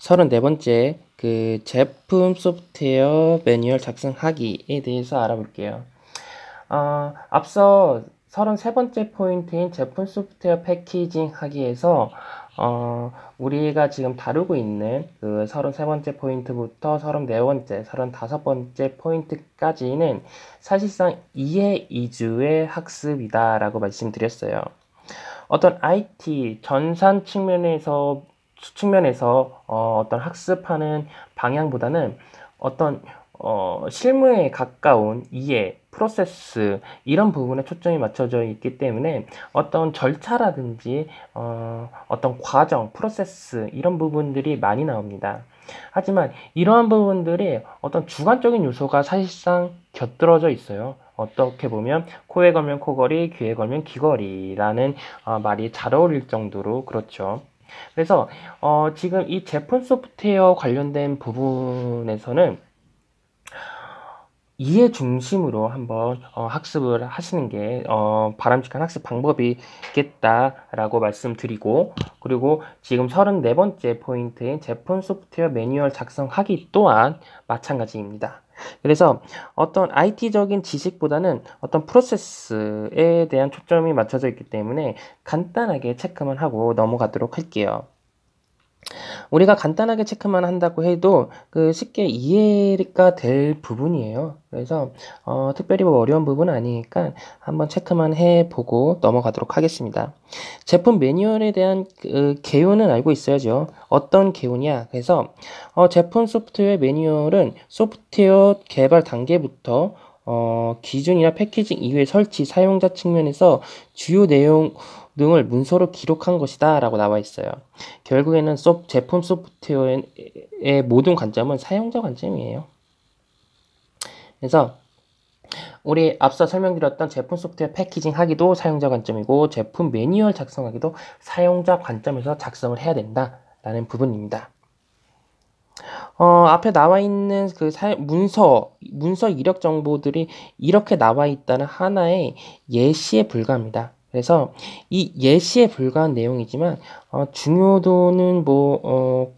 34번째 그 제품 소프트웨어 매뉴얼 작성하기에 대해서 알아볼게요. 어, 앞서 33번째 포인트인 제품 소프트웨어 패키징 하기에서 어, 우리가 지금 다루고 있는 그 33번째 포인트부터 34번째, 35번째 포인트까지는 사실상 이해 이주의 학습이다라고 말씀드렸어요. 어떤 IT 전산 측면에서 측면에서 어, 어떤 학습하는 방향보다는 어떤 어, 실무에 가까운 이해, 프로세스 이런 부분에 초점이 맞춰져 있기 때문에 어떤 절차라든지 어, 어떤 과정, 프로세스 이런 부분들이 많이 나옵니다. 하지만 이러한 부분들이 어떤 주관적인 요소가 사실상 곁들어져 있어요. 어떻게 보면 코에 걸면 코걸이, 귀에 걸면 귀걸이라는 어, 말이 잘 어울릴 정도로 그렇죠. 그래서 어, 지금 이 제품 소프트웨어 관련된 부분에서는 이해 중심으로 한번 어, 학습을 하시는 게 어, 바람직한 학습 방법이겠다라고 말씀드리고 그리고 지금 34번째 포인트인 제품 소프트웨어 매뉴얼 작성하기 또한 마찬가지입니다. 그래서 어떤 IT적인 지식보다는 어떤 프로세스에 대한 초점이 맞춰져 있기 때문에 간단하게 체크만 하고 넘어가도록 할게요. 우리가 간단하게 체크만 한다고 해도 그 쉽게 이해가 될 부분이에요. 그래서 어, 특별히 뭐 어려운 부분은 아니니까 한번 체크만 해보고 넘어가도록 하겠습니다. 제품 매뉴얼에 대한 그 개요는 알고 있어야죠. 어떤 개요냐? 그래서 어, 제품 소프트웨어 매뉴얼은 소프트웨어 개발 단계부터 어, 기준이나 패키징 이외 설치 사용자 측면에서 주요 내용 등을 문서로 기록한 것이다 라고 나와 있어요. 결국에는 소, 제품 소프트웨어의 모든 관점은 사용자 관점이에요. 그래서 우리 앞서 설명드렸던 제품 소프트웨어 패키징 하기도 사용자 관점이고 제품 매뉴얼 작성하기도 사용자 관점에서 작성을 해야 된다라는 부분입니다. 어, 앞에 나와 있는 그 사, 문서, 문서 이력 정보들이 이렇게 나와 있다는 하나의 예시에 불과합니다. 그래서 이 예시에 불과한 내용이지만 어, 중요도는 뭐 어,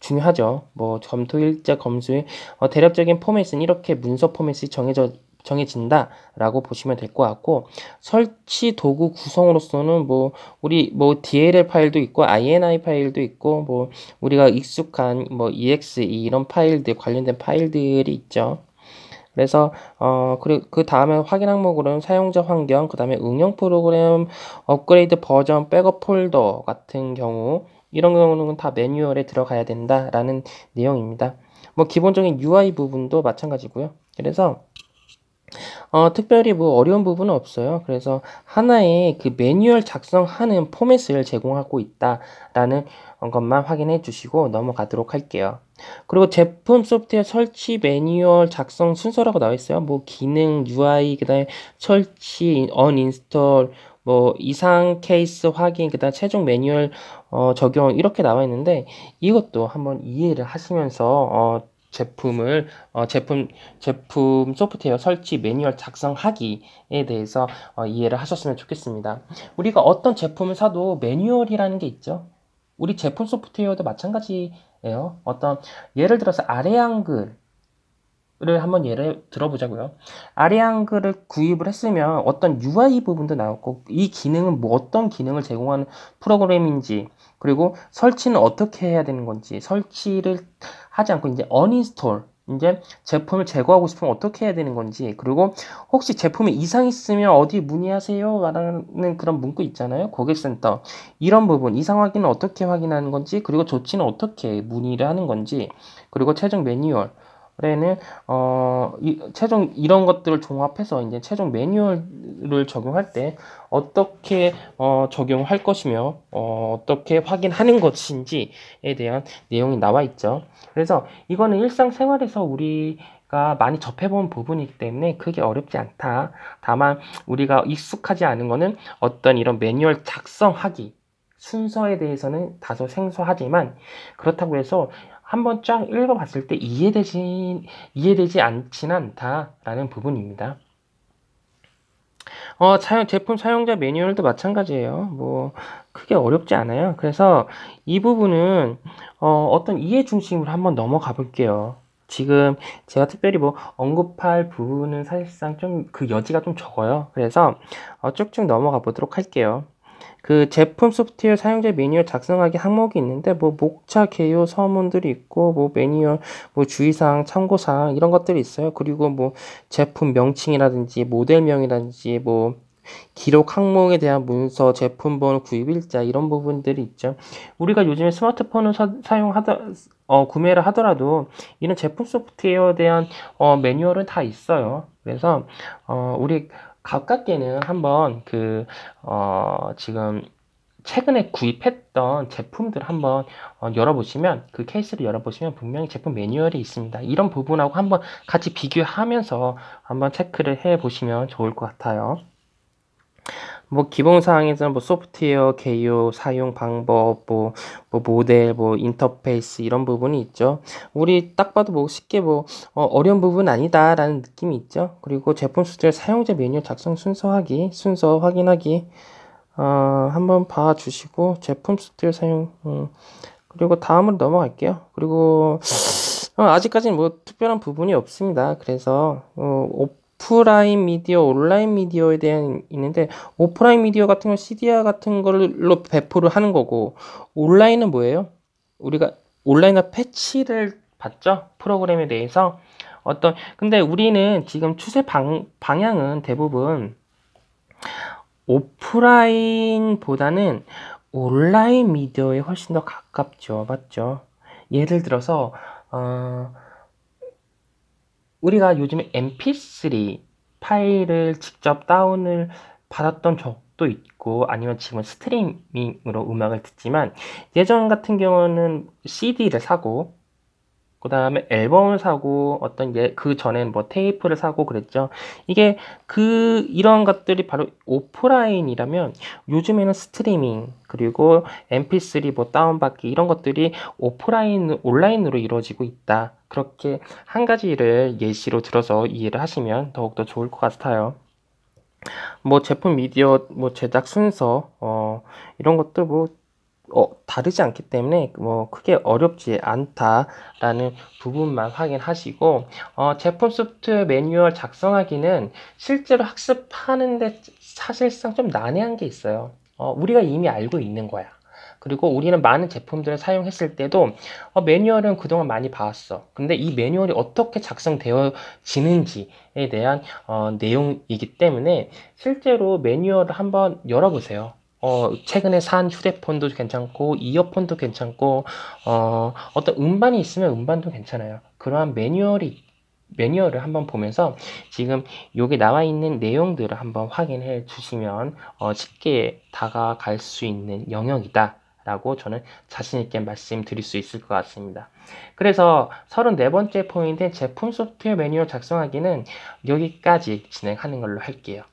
중요하죠. 뭐 점토 일자 검수의 어, 대략적인 포맷은 이렇게 문서 포맷이 정해져 정해진다라고 보시면 될 것 같고 설치 도구 구성으로서는 뭐 우리 뭐 DLL 파일도 있고 INI 파일도 있고 뭐 우리가 익숙한 뭐 EXE e 이런 파일들 관련된 파일들이 있죠. 그래서 어 그리고 그 다음에 확인 항목으로는 사용자 환경, 그 다음에 응용 프로그램 업그레이드 버전 백업 폴더 같은 경우 이런 경우는 다 매뉴얼에 들어가야 된다라는 내용입니다. 뭐 기본적인 UI 부분도 마찬가지고요. 그래서 어, 특별히 뭐 어려운 부분은 없어요. 그래서 하나의 그 매뉴얼 작성하는 포맷을 제공하고 있다라는 것만 확인해 주시고 넘어가도록 할게요. 그리고 제품 소프트웨어 설치 매뉴얼 작성 순서라고 나와 있어요. 뭐 기능, UI, 그다음에 설치, 언인스톨, 뭐 이상 케이스 확인, 그다음 최종 매뉴얼 어, 적용 이렇게 나와 있는데 이것도 한번 이해를 하시면서 어, 제품을 어, 제품 제품 소프트웨어 설치 매뉴얼 작성하기에 대해서 어, 이해를 하셨으면 좋겠습니다. 우리가 어떤 제품을 사도 매뉴얼이라는 게 있죠. 우리 제품 소프트웨어도 마찬가지예요. 어떤 예를 들어서 아래 한글 를 한번 예를 들어보자고요. 아리안그를 구입을 했으면 어떤 UI 부분도 나왔고 이 기능은 뭐 어떤 기능을 제공하는 프로그램인지 그리고 설치는 어떻게 해야 되는 건지 설치를 하지 않고 이제 어니스톨 이제 제품을 제거하고 싶으면 어떻게 해야 되는 건지 그리고 혹시 제품이 이상 있으면 어디 문의하세요 라는 그런 문구 있잖아요 고객센터 이런 부분 이상 확인은 어떻게 확인하는 건지 그리고 조치는 어떻게 문의를 하는 건지 그리고 최종 매뉴얼 올해는 어, 이, 최종 이런 것들을 종합해서 이제 최종 매뉴얼을 적용할 때 어떻게 어, 적용할 것이며 어, 어떻게 확인하는 것인지에 대한 내용이 나와 있죠. 그래서 이거는 일상생활에서 우리 많이 접해본 부분이기 때문에 그게 어렵지 않다. 다만 우리가 익숙하지 않은 것은 어떤 이런 매뉴얼 작성하기 순서에 대해서는 다소 생소하지만 그렇다고 해서 한번 쫙 읽어봤을 때 이해되지, 이해되지 않진 않다라는 부분입니다. 어, 사용, 제품 사용자 매뉴얼도 마찬가지예요. 뭐, 크게 어렵지 않아요. 그래서 이 부분은, 어, 어떤 이해 중심으로 한번 넘어가 볼게요. 지금 제가 특별히 뭐 언급할 부분은 사실상 좀 그 여지가 좀 적어요. 그래서 어, 쭉쭉 넘어가 보도록 할게요. 그 제품 소프트웨어 사용자 매뉴얼 작성하기 항목이 있는데 뭐 목차 개요 서문들이 있고 뭐 매뉴얼 뭐 주의사항 참고사항 이런 것들이 있어요. 그리고 뭐 제품 명칭이라든지 모델명이라든지 뭐 기록 항목에 대한 문서, 제품 번호, 구입 일자 이런 부분들이 있죠. 우리가 요즘에 스마트폰을 사, 용하다 어, 구매를 하더라도 이런 제품 소프트웨어에 대한 어, 매뉴얼은 다 있어요. 그래서 어, 우리 가깝게는 한번 그, 어, 지금 최근에 구입했던 제품들 한번 어, 열어보시면 그 케이스를 열어보시면 분명히 제품 매뉴얼이 있습니다. 이런 부분하고 한번 같이 비교하면서 한번 체크를 해 보시면 좋을 것 같아요. 뭐 기본 사항에서는 뭐 소프트웨어 개요 사용 방법 뭐, 뭐 모델 뭐 인터페이스 이런 부분이 있죠 우리 딱 봐도 뭐 쉽게 뭐 어, 려운 부분 아니다 라는 느낌이 있죠 그리고 제품 수들 사용자 메뉴 작성 순서하기 순서 확인하기 어, 한번 봐 주시고 제품 수들 사용 음, 그리고 다음으로 넘어갈게요 그리고 어, 아직까지는 뭐 특별한 부분이 없습니다 그래서 어, 오프라인 미디어, 온라인 미디어에 대한 있는데 오프라인 미디어 같은 건 CDR 같은 걸로 배포를 하는 거고 온라인은 뭐예요? 우리가 온라인과 패치를 봤죠? 프로그램에 대해서 어떤 근데 우리는 지금 추세 방, 방향은 대부분 오프라인보다는 온라인 미디어에 훨씬 더 가깝죠. 맞죠? 예를 들어서 어, 우리가 요즘에 mp3 파일을 직접 다운을 받았던 적도 있고 아니면 지금은 스트리밍으로 음악을 듣지만 예전 같은 경우는 CD를 사고 그 다음에 앨범을 사고 어떤 예, 그 전엔 뭐 테이프를 사고 그랬죠. 이게 그 이런 것들이 바로 오프라인이라면 요즘에는 스트리밍 그리고 mp3 뭐 다운받기 이런 것들이 오프라인 온라인으로 이루어지고 있다. 그렇게 한 가지 일을 예시로 들어서 이해를 하시면 더욱더 좋을 것 같아요. 뭐 제품 미디어 뭐 제작 순서 어 이런 것도 뭐 어, 다르지 않기 때문에 뭐 크게 어렵지 않다라는 부분만 확인하시고 어, 제품 소프트 매뉴얼 작성하기는 실제로 학습하는데 사실상 좀 난해한 게 있어요. 어, 우리가 이미 알고 있는 거야. 그리고 우리는 많은 제품들을 사용했을 때도 어, 매뉴얼은 그동안 많이 봐왔어. 근데 이 매뉴얼이 어떻게 작성되어지는지에 대한 어, 내용이기 때문에 실제로 매뉴얼을 한번 열어보세요. 어, 최근에 산 휴대폰도 괜찮고 이어폰도 괜찮고 어, 어떤 음반이 있으면 음반도 괜찮아요. 그러한 매뉴얼이 매뉴얼을 한번 보면서 지금 여기 나와 있는 내용들을 한번 확인해 주시면 어, 쉽게 다가갈 수 있는 영역이다 라고 저는 자신있게 말씀드릴 수 있을 것 같습니다. 그래서 34번째 포인트인 제품 소프트웨어 매뉴얼 작성하기는 여기까지 진행하는 걸로 할게요.